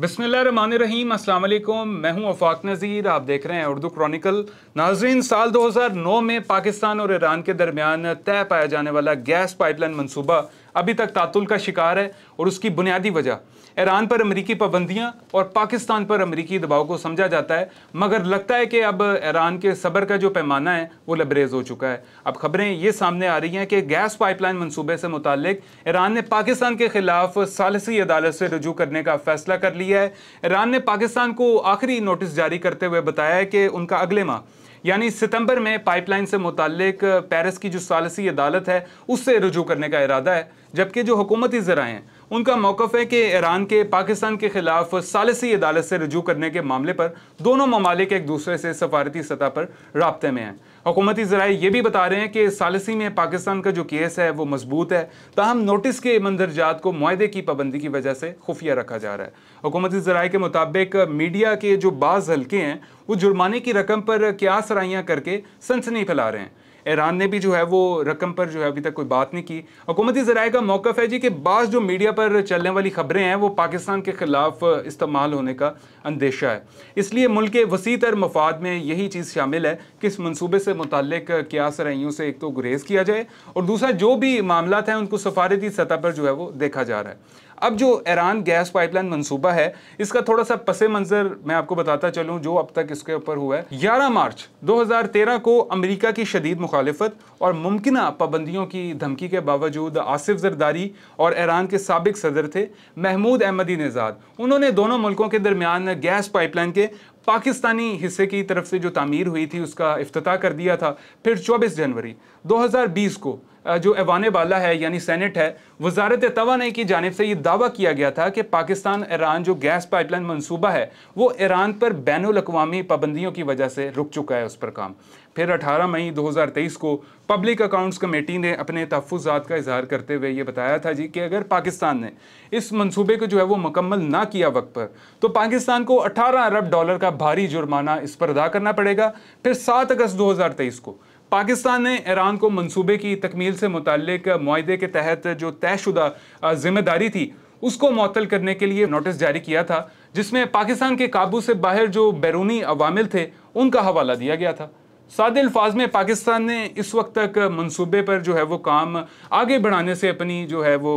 बसमीम असल मैं हूं अफाक नज़ीर आप देख रहे हैं उर्दू क्रॉनिकल नाजरीन साल 2009 में पाकिस्तान और ईरान के दरमियान तय पाया जाने वाला गैस पाइपलाइन मनसूबा अभी तक तातुल का शिकार है और उसकी बुनियादी वजह ईरान पर अमरीकी पाबंदियाँ और पाकिस्तान पर अमरीकी दबाव को समझा जाता है मगर लगता है कि अब ईरान के सबर का जो पैमाना है वो लबरेज हो चुका है अब खबरें ये सामने आ रही हैं कि गैस पाइपलाइन मनसूबे से मुतक ईरान ने पाकिस्तान के खिलाफ सालसी अदालत से रजू करने का फैसला कर लिया है ईरान ने पाकिस्तान को आखिरी नोटिस जारी करते हुए बताया है कि उनका अगले माह यानी सितंबर में पाइपलाइन से मुतक पेरिस की जो सालसी अदालत है उससे रजू करने का इरादा है जबकि जो हुकूमती ज़रा हैं उनका मौकफ है कि ईरान के पाकिस्तान के खिलाफ सालसी अदालत से रजू करने के मामले पर दोनों ममालिक एक दूसरे से सफारती सतह पर रबते में हैं हुकूमती ज़रा ये भी बता रहे हैं कि सालसी में पाकिस्तान का जो केस है वो मजबूत है ताहम नोटिस के मंदरजात को माहदे की पाबंदी की वजह से खुफिया रखा जा रहा है हुकूमती ज़रा के मुताबिक मीडिया के जो बाज़ हल्के हैं वो जुर्माने की रकम पर क्या सराइयाँ करके सनसनी फैला रहे हैं ईरान ने भी जो है वो रकम पर जो है अभी तक कोई बात नहीं की हुकूमती ज़राए का मौक़ है जी कि बाज़ जो मीडिया पर चलने वाली खबरें हैं वो पाकिस्तान के ख़िलाफ़ इस्तेमाल होने का अंदेशा है इसलिए मुल्क के वसी तर मफाद में यही चीज़ शामिल है कि इस मनसूबे से मुतक क्या सराइयों से एक तो गुरेज किया जाए और दूसरा जो भी मामला हैं उनको सफारती सतह पर जो है वो देखा जा रहा है अब जो ईरान गैस पाइपलाइन मनसूबा है इसका थोड़ा सा पस मंज़र मैं आपको बताता चलूँ जो अब तक इसके ऊपर हुआ है ग्यारह मार्च 2013 को अमेरिका की शदीद मुख मुखालफत और मुमकिन पाबंदियों की धमकी के बावजूद आसिफ जरदारी और ईरान के सबक सदर थे महमूद अहमदी नजाद उन्होंने दोनों मुल्कों के दरमियान गैस पाइपलाइन के पाकिस्तानी हिस्से की तरफ से जो तमीर हुई थी उसका अफ्ताह कर दिया था फिर चौबीस जनवरी दो हजार बीस को जो ऐवान बाला है यानी सैनट है वजारत तोाना की जानब से ये दावा किया गया था कि पाकिस्तान ईरान जो गैस पाइपलाइन मनसूबा है वो ईरान पर बैन अवी पाबंदियों की वजह से रुक चुका है उस पर काम फिर 18 मई 2023 को पब्लिक अकाउंट्स कमेटी ने अपने तहफात का इजहार करते हुए ये बताया था जी कि अगर पाकिस्तान ने इस मंसूबे को जो है वो मुकम्मल ना किया वक्त पर तो पाकिस्तान को 18 अरब डॉलर का भारी जुर्माना इस पर अदा करना पड़ेगा फिर 7 अगस्त 2023 को पाकिस्तान ने ईरान को मंसूबे की तकमील से मुतक माहे के तहत जो तयशुदा जिम्मेदारी थी उसको मअतल करने के लिए नोटिस जारी किया था जिसमें पाकिस्तान के काबू से बाहर जो बैरूनी अवामिल थे उनका हवाला दिया गया था सादे अल्फाज में पाकिस्तान ने इस वक्त तक मंसूबे पर जो है वो काम आगे बढ़ाने से अपनी जो है वो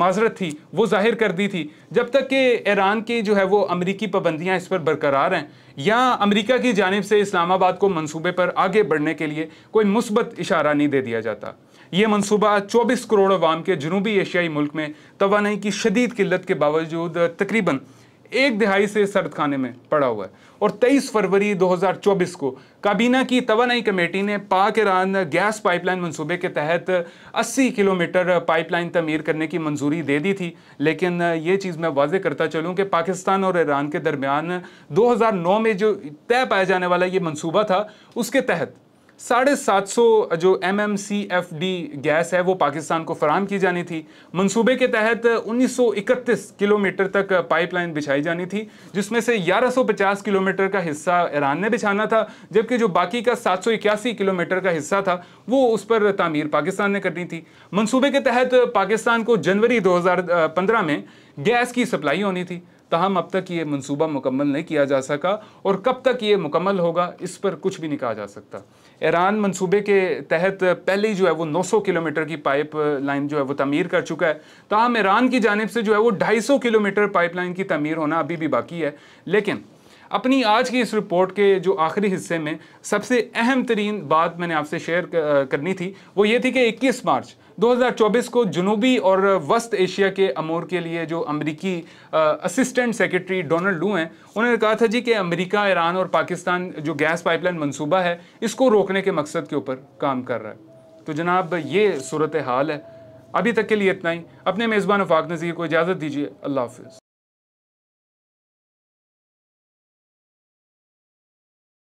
माजरत थी वो जाहिर कर दी थी जब तक कि ईरान की जो है वो अमरीकी पाबंदियाँ इस पर बरकरार हैं या अमरीका की जानब से इस्लामाबाद को मनसूबे पर आगे बढ़ने के लिए कोई मुस्बत इशारा नहीं दे दिया जाता ये मनसूबा 24 करोड़ अवाम के जनूबी एशियाई मुल्क में तोानाई की शदीद किल्लत के बावजूद तकरीबन एक दिहाई से सर्द खाने में पड़ा हुआ है और 23 फरवरी 2024 को काबीना की तवानाई कमेटी ने पाक ईरान गैस पाइपलाइन मंसूबे के तहत 80 किलोमीटर पाइपलाइन तमीर करने की मंजूरी दे दी थी लेकिन ये चीज़ मैं वाजे करता चलूँ कि पाकिस्तान और ईरान के दरमियान 2009 में जो तय पाया जाने वाला ये मंसूबा था उसके तहत साढ़े सात सौ जो M M C F D gas है वो पाकिस्तान को फराम की जानी थी मंसूबे के तहत 1931 किलोमीटर तक पाइपलाइन बिछाई जानी थी जिसमें से 1150 किलोमीटर का हिस्सा ईरान ने बिछाना था जबकि जो बाकी का सात किलोमीटर का हिस्सा था वो उस पर तामीर पाकिस्तान ने करनी थी मंसूबे के तहत पाकिस्तान को जनवरी पंद्रह में गैस की सप्लाई होनी थी तहम अब तक ये मनसूबा मुकम्मल नहीं किया जा सका और कब तक ये मुकम्मल होगा इस पर कुछ भी नहीं कहा जा सकता ईरान मनसूबे के तहत पहले ही जो है वो 900 किलोमीटर की पाइप लाइन जो है वो तमीर कर चुका है तहम ईरान की जानब से जो है वो 250 किलोमीटर पाइप लाइन की तमीर होना अभी भी बाकी है लेकिन अपनी आज की इस रिपोर्ट के जो आखिरी हिस्से में सबसे अहम तरीन बात मैंने आपसे शेयर करनी थी वो ये थी कि 21 मार्च 2024 को जनूबी और वस्त एशिया के अमूर के लिए जो अमेरिकी असिस्टेंट सेक्रेटरी डोनाल्ड लू हैं उन्होंने कहा था जी कि अमेरिका ईरान और पाकिस्तान जो गैस पाइपलाइन मंसूबा है इसको रोकने के मकसद के ऊपर काम कर रहा है तो जनाब ये सूरत हाल है अभी तक के लिए इतना ही अपने मेज़बान फाक नज़ीर को इजाज़त दीजिए अल्लाह हाफ